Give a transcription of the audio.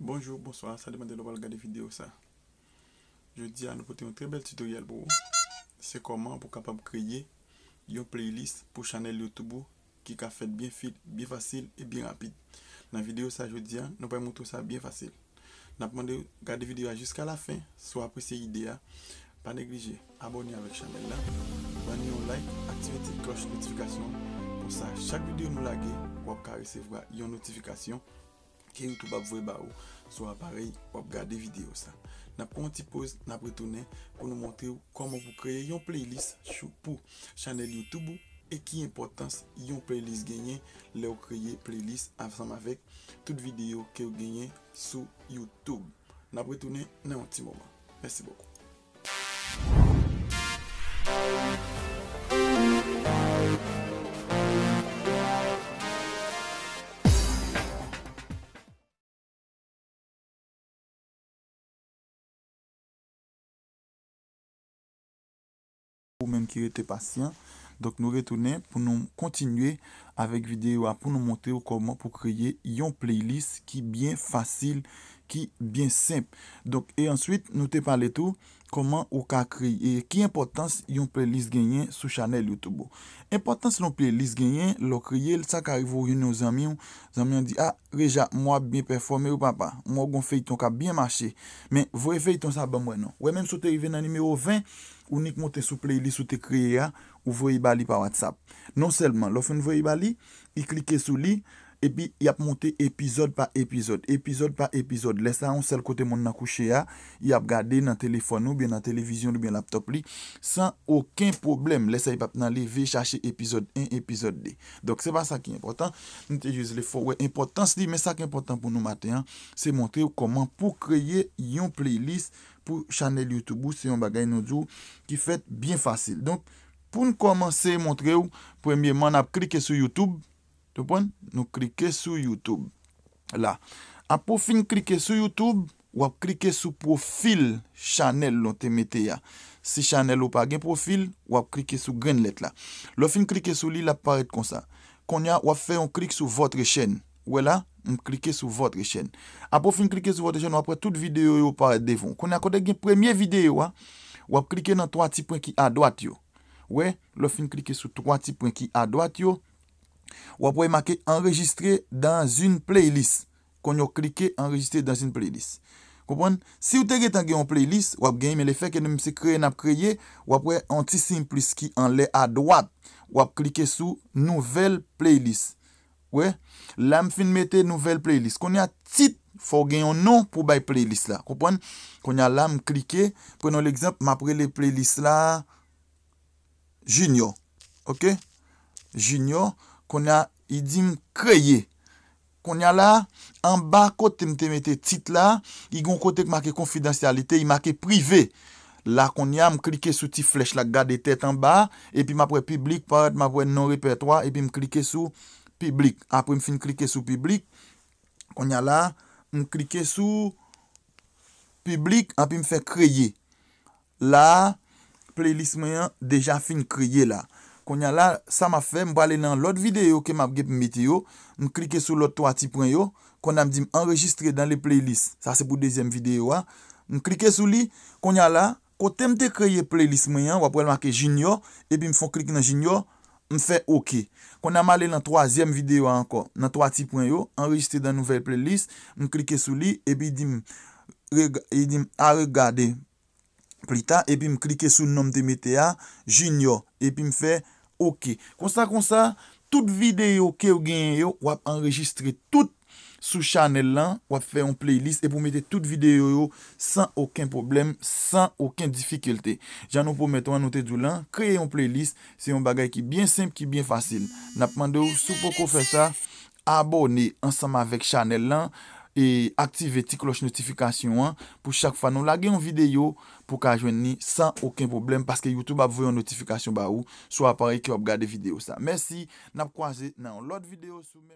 Bonjou, bonsoir, sa demande lopal gade videyo sa Je diya nou pote yon tre bel tutorial pou ou Se koman pou kapab kreye yon playlist pou chanel youtube ou Ki ka fet bien fit, bien fasil et bien rapide Nan videyo sa je diya, nou pe mwontou sa bien fasil Nan pwande gade videyo la jiska la fin, sou apre se ide ya Pa neglije, abonye avek chanel la Banye yon like, aktive ti kloche notifikasyon Pon sa chak videyo nou lage, wap ka resevwa yon notifikasyon ke yon toubap vwe ba ou sou aparey wap gade video sa. Nap kon ti pose, nap retonen pou nou montre ou koman pou kreye yon playlist sou pou chanel YouTube ou e ki importans yon playlist genye le ou kreye playlist avsam avek tout video ke ou genye sou YouTube. Nap retonen, nan yon ti mouman. Pese boko. Mwen ki rete pasyen Donk nou retounen pou nou kontinue Avek videwa pou nou monte ou koman Pou kreye yon playlist ki bien Fasil ki bien semp Donk e answit nou te pale tou Koman ou ka kreye Ki importans yon playlist genyen Sou chanel youtube ah, ou Importans yon playlist genyen lo kreye Sa ka rivou yon nou zanmion Zanmion di a reja mwa bi performe ou pa pa Mwa gon fey ton ka biye mache Men vwe fey ton sa ban mwen Mwen mwen sou te rive nan nime ou vwen Unik mou te souple li sou te kriye ya Ou voye bali pa WhatsApp Non selman, lo fen voye bali I klike sou li epi yap monte epizod pa epizod, epizod pa epizod, lesa yon sel kote moun nan kouche ya, yap gade nan telefon nou, biyan nan televizyon, biyan laptop li, san oken problem, lesa yon pap nan li, vey chache epizod 1, epizod 2. Dok se pa sa ki important, nite jiz le fo, wey, important se li, men sa ki important pou nou mate, se montre ou koman pou kreye yon playlist pou chanel Youtube ou se yon bagay nou djou ki fet bien fasil. Donk pou nou koman se montre ou, premye man ap klike sou Youtube, Bon? Nou klike sou Youtube. La. Apo fin klike sou Youtube, wap klike sou profil chanel lon te mete ya. Si chanel ou pa gen profil, wap klike sou gren let la. Lo fin klike sou li la paret kon sa. Kon ya wap fe yon klike sou vote chen. Ou e la, yon klike sou vote chen. Apo fin klike sou vote chen, wap pre tout videyo yon paret devon. Kon ya kote gen premye videyo wap, wap klike nan 3 tipon ki a doat yo. Ou e, lo fin klike sou 3 tipon ki a doat yo. Wap wè makè enregistre dan zun playlist. Kon yo klike enregistre dan zun playlist. Koupon? Si ou tege tan genyon playlist, wap genye me le fèk ene mse kreye nap kreye. Wap wè an ti simplis ki an le adwap. Wap klike sou nouvel playlist. Wè? Lam fin metè nouvel playlist. Kon ya tit fò genyon nou pou bay playlist la. Koupon? Kon ya lam klike. Prenon l'exemple, ma pre le playlist la. Junior. Ok? Junior. Kon ya, yi di m kreyye. Kon ya la, an ba kote m te mette tit la, yi gon kote m ake konfidensyalite, yi m ake prive. La kon ya, m klike sou ti flech la, gade tet an ba, epi m apwe publik, pa apwe nan repetwa, epi m klike sou publik. Apo m fin klike sou publik. Kon ya la, m klike sou publik, api m fe kreyye. La, playlist m ayan, deja fin kreyye la. Konya la, sa ma fe, mbo ale nan lot videyo ke ma apgepe meteyo. Mklike sou lot 3T.yo. Kona mdim enregistre dan le playlist. Sa se pou dezyem videyo a. Mklike sou li. Konya la, kote mde kreye playlist mwen yan. Wap wèl make jinyo. Epi mfon klike nan jinyo. Mfe oke. Kona male nan toazyem videyo a anko. Nan 3T.yo. Enregistre dan nouvel playlist. Mklike sou li. Epi dim e a regade. Prita. Epi mklike sou nom de meteya. Jinyo. Epi mfe jinyo. Ok, konsa konsa, tout videyo ke ou genye yo, wap enregistre tout sou chanel lan, wap fe yon playlist, e pou mette tout videyo yo san oken problem, san oken difikulte. Jan nou pou mette wan note dou lan, kreye yon playlist, se yon bagay ki bien simple, ki bien facile. Nap mandou, sou pou kou fe sa, abone ansam avek chanel lan. E aktive ti kloche notifikasyon an. Pou chak fa nou lage yon video pou ka jwen ni san oken problem. Paske Youtube ap vwe yon notifikasyon ba ou. So ap pare ki ap gade video sa. Mersi. Nap kwa ze nan lot video sou.